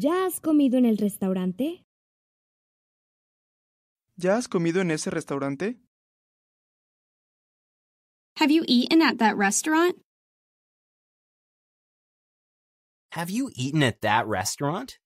¿Ya has comido en el restaurante? ¿Ya has comido en ese restaurante? Have you eaten at that restaurant? Have you eaten at that restaurant?